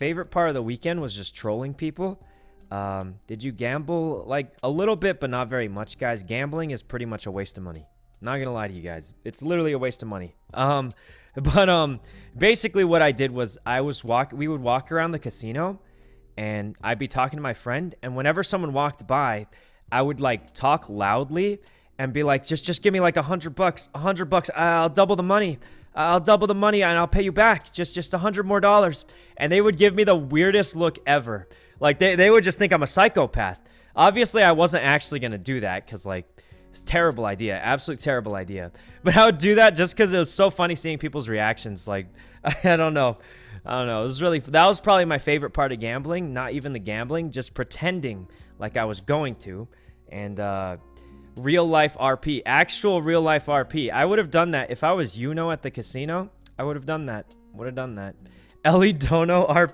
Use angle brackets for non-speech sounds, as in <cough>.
favorite part of the weekend was just trolling people. Um, did you gamble? Like a little bit, but not very much, guys. Gambling is pretty much a waste of money. Not gonna lie to you guys, it's literally a waste of money. <laughs> Um, but um, basically what I did was I was walk. We would walk around the casino, and I'd be talking to my friend, and whenever someone walked by, I would like talk loudly and be like, just just give me like a hundred bucks, a hundred bucks, I'll double the money. I'll double the money and I'll pay you back just just a hundred more dollars. And they would give me the weirdest look ever. Like they, they would just think I'm a psychopath. Obviously, I wasn't actually gonna do that because like it's terrible idea, absolute terrible idea. <laughs> But I would do that just because it was so funny seeing people's reactions. Like <laughs> I don't know, I don't know. It was really that was probably my favorite part of gambling. Not even the gambling, just pretending like I was going to, and. uh real life RP, actual real life RP. I would have done that if I was Yuno at the casino. I would have done that. Would have done that. Ellie Dono RP.